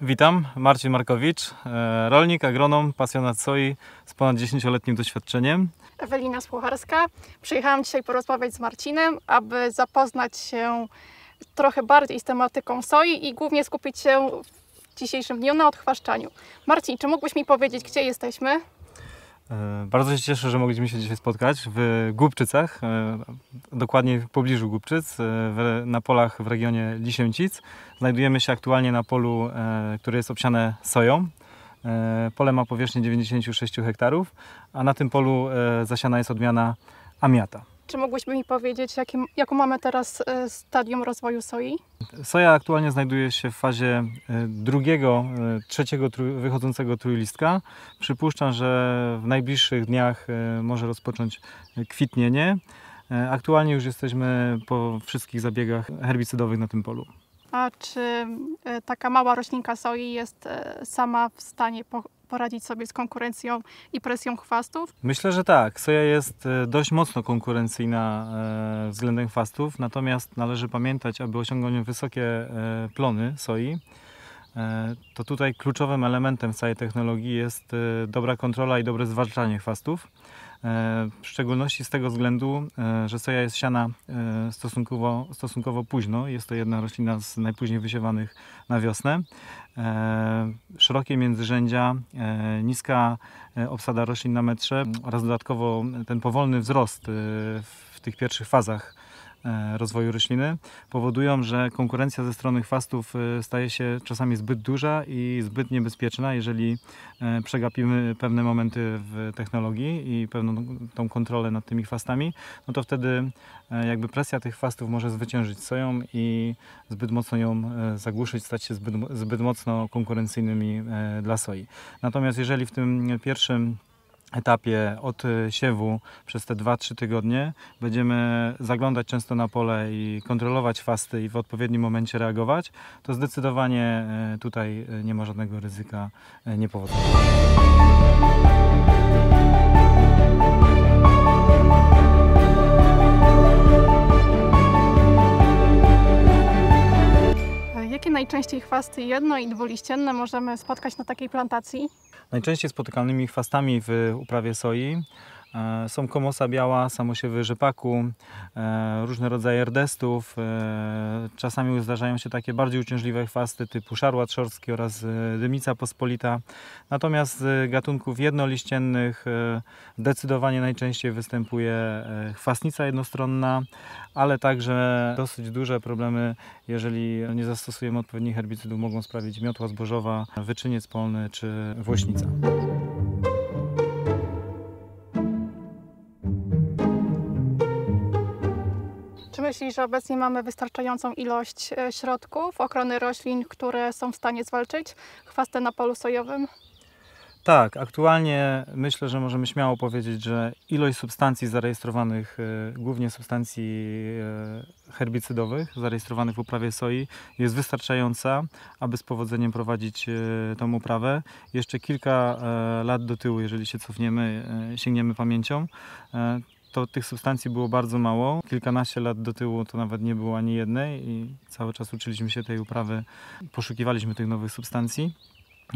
Witam, Marcin Markowicz, e, rolnik, agronom, pasjonat soi z ponad 10-letnim doświadczeniem. Ewelina Słucharska. Przyjechałam dzisiaj porozmawiać z Marcinem, aby zapoznać się trochę bardziej z tematyką soi i głównie skupić się w dzisiejszym dniu na odchwaszczaniu. Marcin, czy mógłbyś mi powiedzieć, gdzie jesteśmy? E, bardzo się cieszę, że mogliśmy się dzisiaj spotkać w Głupczycach, e, dokładnie w pobliżu Głupczyc, e, na polach w regionie Lisięcic. Znajdujemy się aktualnie na polu, które jest obsiane soją. Pole ma powierzchnię 96 hektarów, a na tym polu zasiana jest odmiana amiata. Czy mógłbyś mi powiedzieć, jakim, jaką mamy teraz e, stadium rozwoju soi? Soja aktualnie znajduje się w fazie e, drugiego, e, trzeciego wychodzącego trójlistka. Przypuszczam, że w najbliższych dniach może rozpocząć kwitnienie. Aktualnie już jesteśmy po wszystkich zabiegach herbicydowych na tym polu. A czy taka mała roślinka soi jest sama w stanie poradzić sobie z konkurencją i presją chwastów? Myślę, że tak. Soja jest e, dość mocno konkurencyjna e, względem chwastów, natomiast należy pamiętać, aby osiągnąć wysokie e, plony soi, E, to tutaj kluczowym elementem całej technologii jest e, dobra kontrola i dobre zwalczanie chwastów. E, w szczególności z tego względu, że soja jest siana stosunkowo, stosunkowo późno. Jest to jedna roślina z najpóźniej wysiewanych na wiosnę. Szerokie międzyrzędzia, niska obsada roślin na metrze oraz dodatkowo ten powolny wzrost w tych pierwszych fazach E, rozwoju rośliny, powodują, że konkurencja ze strony chwastów e, staje się czasami zbyt duża i zbyt niebezpieczna, jeżeli e, przegapimy pewne momenty w technologii i pewną tą kontrolę nad tymi chwastami, no to wtedy jakby presja tych chwastów może zwyciężyć soją i zbyt mocno ją zagłuszyć, stać się zbyt, zbyt mocno konkurencyjnymi dla soi. Natomiast jeżeli w tym pierwszym etapie od y, siewu przez te 2-3 tygodnie będziemy zaglądać często na pole i kontrolować fasty i w odpowiednim momencie reagować, to zdecydowanie y, tutaj y, nie ma żadnego ryzyka niepowodzenia. E, jakie najczęściej chwasty jedno- i dwuliścienne możemy spotkać na takiej plantacji? Najczęściej spotykanymi chwastami w uprawie soi E, są komosa biała, samosiewy rzepaku, e, różne rodzaje rdestów. E, czasami zdarzają się takie bardziej uciążliwe chwasty typu szarłat szorski oraz dymica pospolita. Natomiast z gatunków jednoliściennych decydowanie najczęściej występuje chwastnica jednostronna, ale także dosyć duże problemy, jeżeli nie zastosujemy odpowiednich herbicydów, mogą sprawić miotła zbożowa, wyczyniec polny czy włośnica. myśli, że obecnie mamy wystarczającą ilość e, środków ochrony roślin, które są w stanie zwalczyć chwastę na polu sojowym? Tak, aktualnie myślę, że możemy śmiało powiedzieć, że ilość substancji zarejestrowanych, e, głównie substancji e, herbicydowych zarejestrowanych w uprawie soi jest wystarczająca, aby z powodzeniem prowadzić tą uprawę. Jeszcze kilka lat do tyłu, jeżeli się cofniemy, sięgniemy pamięcią, to tych substancji było bardzo mało. Kilkanaście lat do tyłu to nawet nie było ani jednej i cały czas uczyliśmy się tej uprawy, poszukiwaliśmy tych nowych substancji.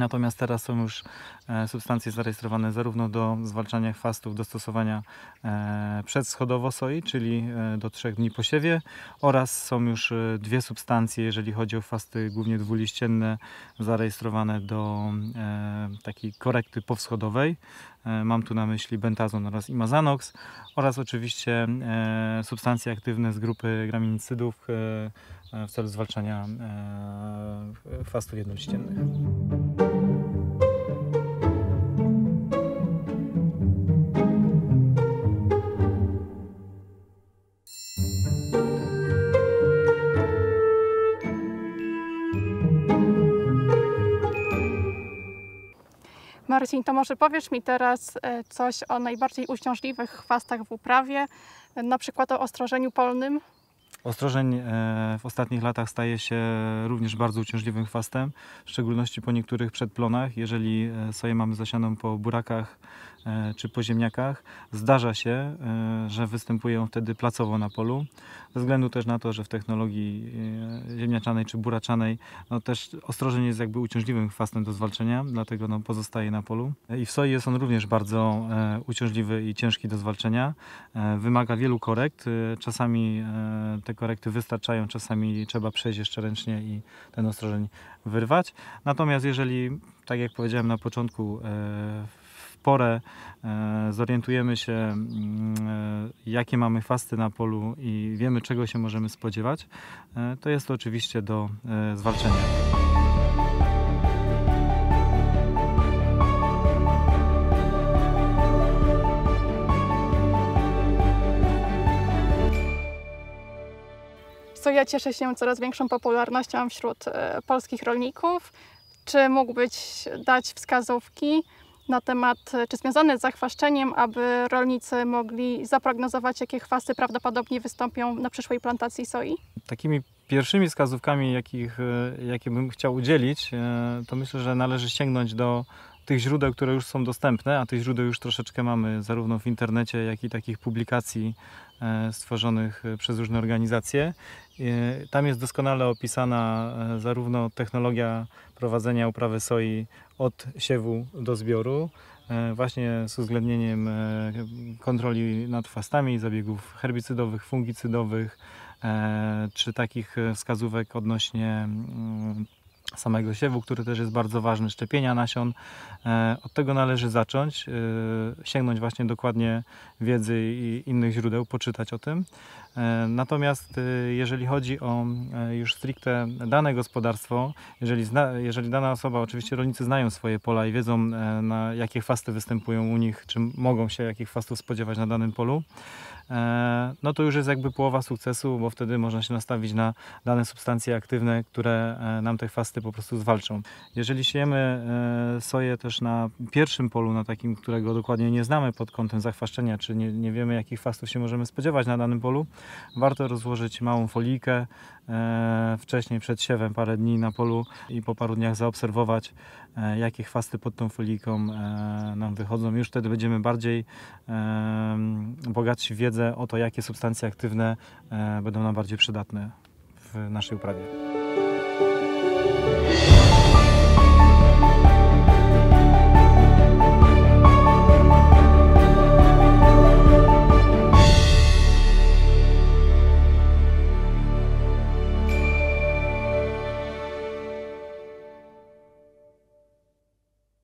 Natomiast teraz są już e, substancje zarejestrowane zarówno do zwalczania chwastów, do stosowania e, przedschodowo soi, czyli e, do trzech dni po siewie oraz są już dwie substancje, jeżeli chodzi o chwasty głównie dwuliścienne, zarejestrowane do takiej korekty powschodowej. Mam tu na myśli bentazon oraz imazanox oraz oczywiście substancje aktywne z grupy graminicydów w celu zwalczania chwastów jednoliściennych. Marcin, to może powiesz mi teraz e, coś o najbardziej uciążliwych chwastach w uprawie, na przykład o ostrożeniu polnym? Ostrożeń e, w ostatnich latach staje się również bardzo uciążliwym chwastem, w szczególności po niektórych przedplonach. Jeżeli e, soję mamy zasianą po burakach e, czy po ziemniakach, zdarza się, że występuje wtedy placowo na polu. Ze względu też na to, że w technologii ziemniaczanej czy buraczanej no też ostrożeń jest jakby uciążliwym chwastem do zwalczenia, dlatego no pozostaje na polu. I w soi jest on również bardzo uciążliwy i ciężki do zwalczenia. Wymaga wielu korekt, czasami te korekty wystarczają, czasami trzeba przejść jeszcze ręcznie i ten ostrożeń wyrwać. Natomiast jeżeli, tak jak powiedziałem na początku, e, w porę e, zorientujemy się, mm, e, jakie mamy fasty na polu i wiemy, czego się możemy spodziewać, to jest to oczywiście do zwalczenia. co ja cieszę się coraz większą popularnością wśród e, polskich rolników. Czy mógłbyś dać wskazówki na temat, e, czy związane z zachwaszczeniem, aby rolnicy mogli zaprognozować, jakie chwasty prawdopodobnie wystąpią na przyszłej plantacji soi? Takimi pierwszymi wskazówkami, jakich, e, jakie bym chciał udzielić, to myślę, że należy sięgnąć do tych źródeł, które już są dostępne, a tych źródeł już troszeczkę mamy, zarówno w internecie, jak i takich publikacji e, stworzonych e, przez różne organizacje. E, tam jest doskonale opisana zarówno technologia prowadzenia uprawy soi od siewu do zbioru, właśnie z uwzględnieniem kontroli nad chwastami, zabiegów herbicydowych, fungicydowych, czy takich wskazówek odnośnie mm, samego siewu, który też jest bardzo ważny, szczepienia nasion. E, od tego należy zacząć, e, sięgnąć właśnie dokładnie wiedzy i innych źródeł, poczytać o tym. E, natomiast jeżeli chodzi o już stricte dane gospodarstwo, jeżeli, zna, jeżeli dana osoba, oczywiście rolnicy znają swoje pola i wiedzą na jakie chwasty występują u nich, czy mogą się jakich chwastów spodziewać na danym polu, E, no to już jest jakby połowa sukcesu, bo wtedy można się nastawić na dane substancje aktywne, które e, nam te chwasty po prostu zwalczą. Jeżeli siejemy e, soję też na pierwszym polu, na takim, którego dokładnie nie znamy pod kątem zachwaszczenia, czy nie, nie wiemy jakich chwastów się możemy spodziewać na danym polu, warto rozłożyć małą folijkę wcześniej przed siewem, parę dni na polu i po paru dniach zaobserwować E, jakie chwasty pod tą foliką e, nam wychodzą. Już wtedy będziemy bardziej bogatsi w wiedzę o to, jakie substancje aktywne e, będą nam bardziej przydatne w naszej uprawie.